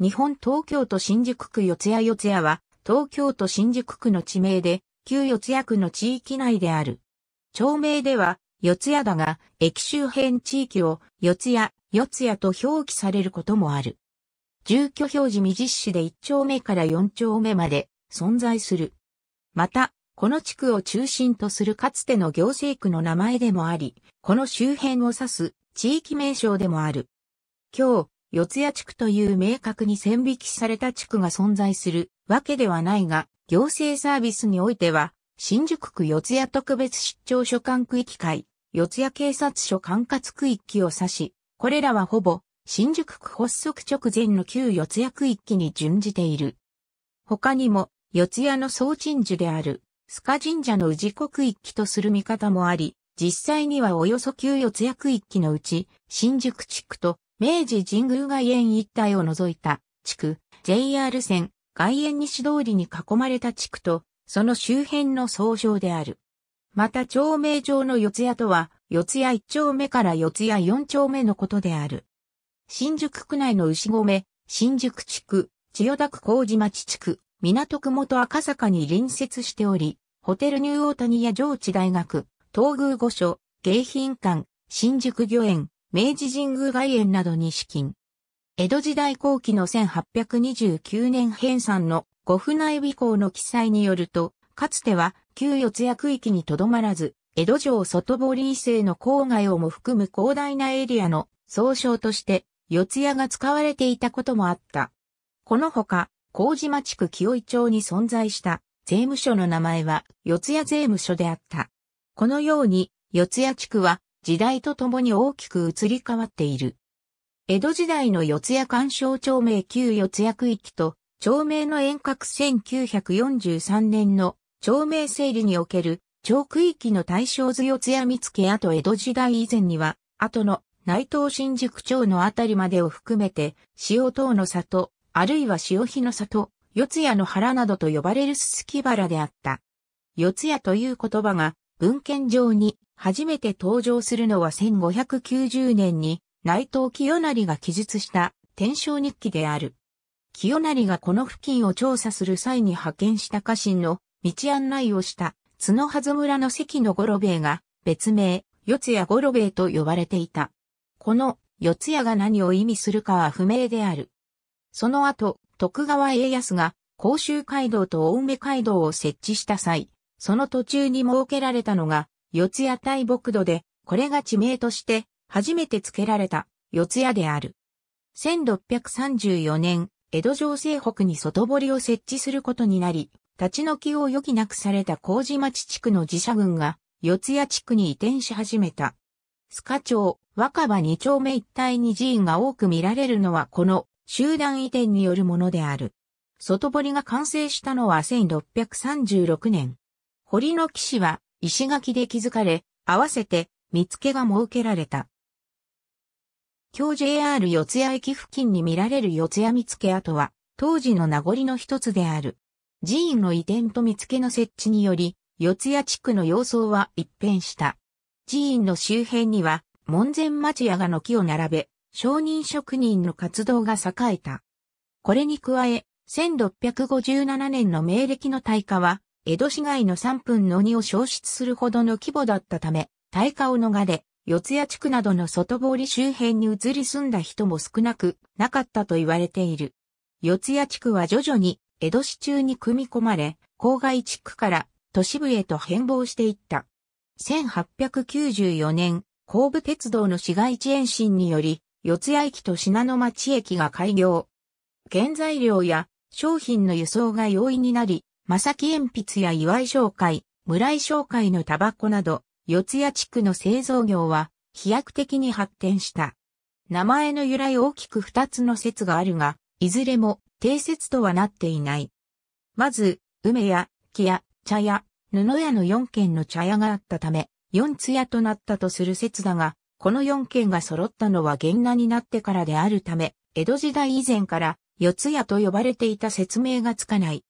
日本東京都新宿区四谷四谷は、東京都新宿区の地名で、旧四谷区の地域内である。町名では、四谷だが、駅周辺地域を、四谷、四谷と表記されることもある。住居表示未実施で1丁目から4丁目まで存在する。また、この地区を中心とするかつての行政区の名前でもあり、この周辺を指す地域名称でもある。今日、四谷地区という明確に線引きされた地区が存在するわけではないが、行政サービスにおいては、新宿区四谷特別出張所管区域会、四谷警察署管轄区域を指し、これらはほぼ、新宿区発足直前の旧四谷区域に準じている。他にも、四谷の総鎮守である、須賀神社の氏子区域とする見方もあり、実際にはおよそ旧四谷区域のうち、新宿地区と明治神宮外苑一帯を除いた地区、JR 線、外苑西通りに囲まれた地区と、その周辺の総称である。また町名上の四谷とは、四谷一丁目から四谷四丁目のことである。新宿区内の牛込、新宿地区、千代田区麹町地区、港区元赤坂に隣接しており、ホテルニューオータニや上智大学、東宮御所、迎賓館、新宿御苑、明治神宮外苑などに資金。江戸時代後期の1829年編纂の五府内備行の記載によると、かつては旧四谷区域にとどまらず、江戸城外堀伊西の郊外をも含む広大なエリアの総称として四谷が使われていたこともあった。このほか、麹町区清井町に存在した税務署の名前は四谷税務署であった。このように四谷地区は時代とともに大きく移り変わっている。江戸時代の四谷干渉町名旧四谷区域と、町名の遠隔1943年の町名整理における町区域の対象図四谷見け。あと江戸時代以前には、後の内藤新宿町のあたりまでを含めて、塩等の里、あるいは潮日の里、四谷の原などと呼ばれるすすき原であった。四谷という言葉が文献上に初めて登場するのは1590年に内藤清成が記述した天正日記である。清成がこの付近を調査する際に派遣した家臣の道案内をした角筈村の関の五郎兵衛が別名、四谷五郎兵衛と呼ばれていた。この四谷が何を意味するかは不明である。その後、徳川家康が甲州街道と青梅街道を設置した際、その途中に設けられたのが四谷大木土で、これが地名として初めて付けられた四谷である。1634年、江戸城西北に外堀を設置することになり、立ち退きを余儀なくされた麹町地区の自社群が四谷地区に移転し始めた。須賀町、若葉二丁目一帯に寺院が多く見られるのはこの集団移転によるものである。外堀が完成したのは1636年。堀の騎士は石垣で築かれ、合わせて見付けが設けられた。今日 JR 四谷駅付近に見られる四谷見付跡は、当時の名残の一つである。寺院の移転と見付の設置により、四谷地区の様相は一変した。寺院の周辺には、門前町屋が軒を並べ、商人職人の活動が栄えた。これに加え、1657年の明暦の大火は、江戸市街の3分の2を消失するほどの規模だったため、大火を逃れ、四谷地区などの外堀周辺に移り住んだ人も少なくなかったと言われている。四谷地区は徐々に江戸市中に組み込まれ、郊外地区から都市部へと変貌していった。1894年、神戸鉄道の市街地延伸により、四谷駅と信濃町駅が開業。原材料や商品の輸送が容易になり、正木鉛筆や岩井商会、村井商会のタバコなど、四谷地区の製造業は飛躍的に発展した。名前の由来大きく二つの説があるが、いずれも定説とはなっていない。まず、梅屋、木屋、茶屋、布屋の四軒の茶屋があったため、四ツ屋となったとする説だが、この四軒が揃ったのは源那になってからであるため、江戸時代以前から四谷と呼ばれていた説明がつかない。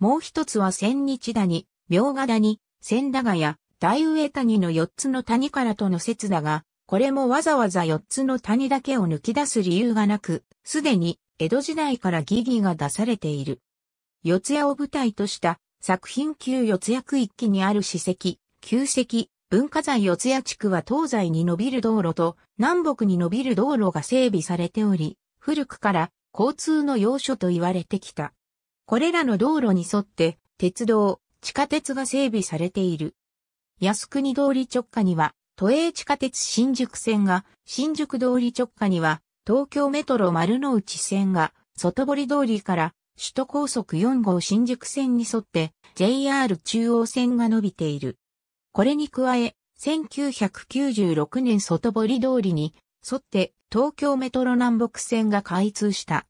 もう一つは千日谷、明賀谷、千駄ヶ谷、大上谷の四つの谷からとの説だが、これもわざわざ四つの谷だけを抜き出す理由がなく、すでに江戸時代から疑義が出されている。四谷を舞台とした作品旧四谷区域にある史跡、旧跡、文化財四谷地区は東西に伸びる道路と南北に伸びる道路が整備されており、古くから交通の要所と言われてきた。これらの道路に沿って鉄道、地下鉄が整備されている。靖国通り直下には都営地下鉄新宿線が、新宿通り直下には東京メトロ丸の内線が、外堀通りから首都高速4号新宿線に沿って JR 中央線が伸びている。これに加え、1996年外堀通りに沿って東京メトロ南北線が開通した。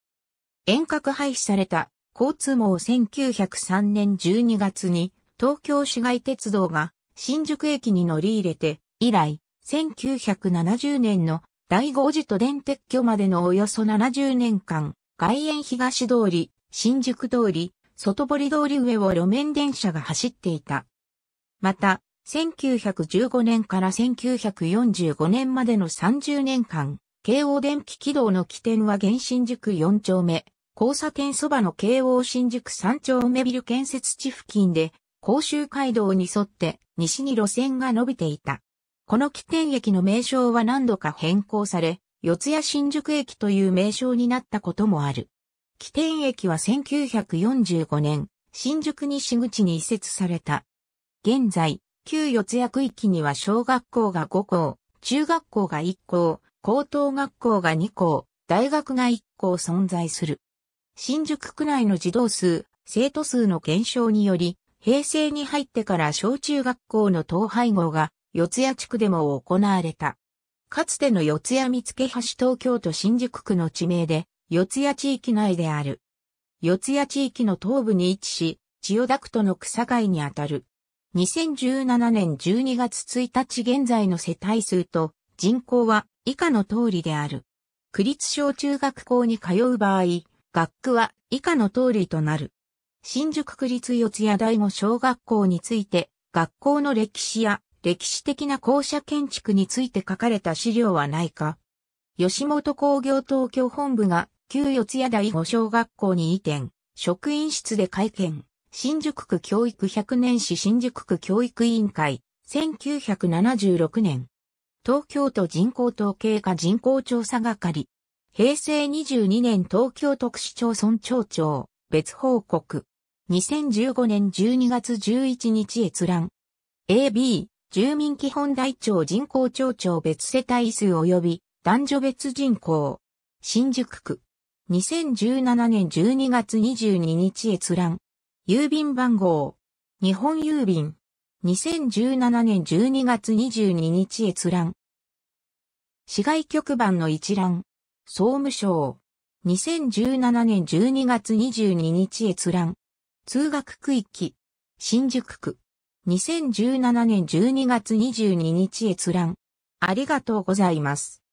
遠隔廃止された交通網1903年12月に東京市街鉄道が新宿駅に乗り入れて、以来、1970年の第5次都電撤去までのおよそ70年間、外苑東通り、新宿通り、外堀通り上を路面電車が走っていた。また、1915年から1945年までの30年間、京王電気軌道の起点は原新宿4丁目、交差点そばの京王新宿三丁目ビル建設地付近で、甲州街道に沿って西に路線が伸びていた。この起点駅の名称は何度か変更され、四谷新宿駅という名称になったこともある。起点駅は1945年、新宿西口に移設された。現在、旧四谷区域には小学校が5校、中学校が1校、高等学校が2校、大学が1校存在する。新宿区内の児童数、生徒数の減少により、平成に入ってから小中学校の統廃合が四谷地区でも行われた。かつての四谷見附橋東京都新宿区の地名で、四谷地域内である。四谷地域の東部に位置し、千代田区との草街にあたる。2017年12月1日現在の世帯数と人口は以下の通りである。区立小中学校に通う場合、学区は以下の通りとなる。新宿区立四谷第五小学校について、学校の歴史や歴史的な校舎建築について書かれた資料はないか。吉本工業東京本部が旧四谷第五小学校に移転、職員室で会見、新宿区教育100年史新宿区教育委員会、1976年。東京都人口統計課人口調査係。平成22年東京特市町村町長、別報告。2015年12月11日閲覧。AB、住民基本台帳人口町長別世帯数及び男女別人口。新宿区。2017年12月22日閲覧。郵便番号。日本郵便。2017年12月22日閲覧。市外局番の一覧。総務省。2017年12月22日閲覧。通学区域。新宿区。2017年12月22日閲覧。ありがとうございます。